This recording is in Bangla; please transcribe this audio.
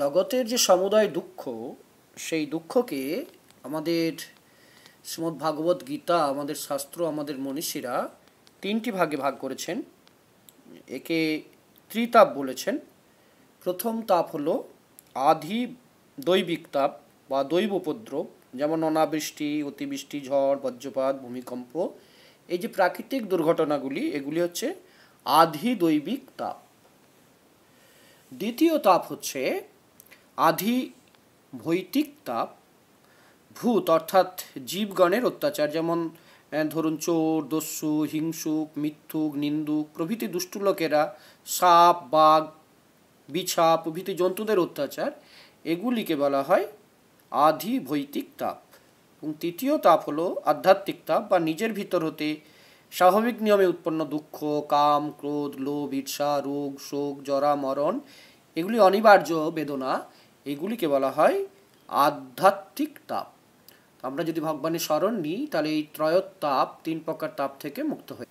জগতের যে সমুদয় দুঃখ সেই দুঃখকে আমাদের শ্রীমদ্ ভাগবত গীতা আমাদের শাস্ত্র আমাদের মনীষীরা তিনটি ভাগে ভাগ করেছেন একে ত্রিতাপ বলেছেন প্রথম তাপ হলো আধি দৈবিক তাপ বা দৈব উপদ্রব যেমন অনাবৃষ্টি অতিবৃষ্টি ঝড় বজ্রপাত ভূমিকম্প এই যে প্রাকৃতিক দুর্ঘটনাগুলি এগুলি হচ্ছে আধি দৈবিক তাপ দ্বিতীয় তাপ হচ্ছে আধি ভৈতিক তাপ ভূত অর্থাৎ জীবগণের অত্যাচার যেমন ধরুন চোর দস্যু হিংসুক মিথ্যুক নিন্দুক প্রভৃতি দুষ্টু সাপ বাঘ বিছা প্রভৃতি জন্তুদের অত্যাচার এগুলিকে বলা হয় আধি ভৈতিক তাপ এবং তৃতীয় তাপ হলো আধ্যাত্মিক তাপ বা নিজের ভিতর হতে স্বাভাবিক নিয়মে উৎপন্ন দুঃখ কাম ক্রোধ লোভ ঈর্ষা রোগ শোক জরা মরণ এগুলি অনিবার্য বেদনা এগুলিকে বলা হয় আধ্যাত্মিক তাপ আমরা যদি ভগবানের স্মরণ নিই তাহলে এই ত্রয়ত তাপ তিন প্রকার তাপ থেকে মুক্ত হই